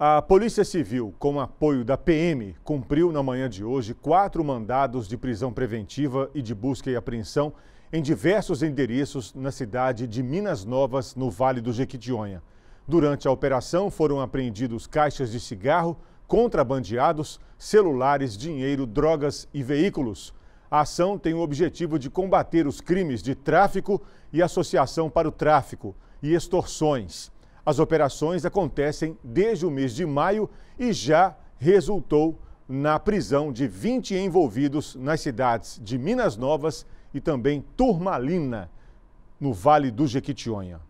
A Polícia Civil, com apoio da PM, cumpriu na manhã de hoje quatro mandados de prisão preventiva e de busca e apreensão em diversos endereços na cidade de Minas Novas, no Vale do Jequitinhonha. Durante a operação foram apreendidos caixas de cigarro, contrabandeados, celulares, dinheiro, drogas e veículos. A ação tem o objetivo de combater os crimes de tráfico e associação para o tráfico e extorsões. As operações acontecem desde o mês de maio e já resultou na prisão de 20 envolvidos nas cidades de Minas Novas e também Turmalina, no Vale do Jequitinhonha.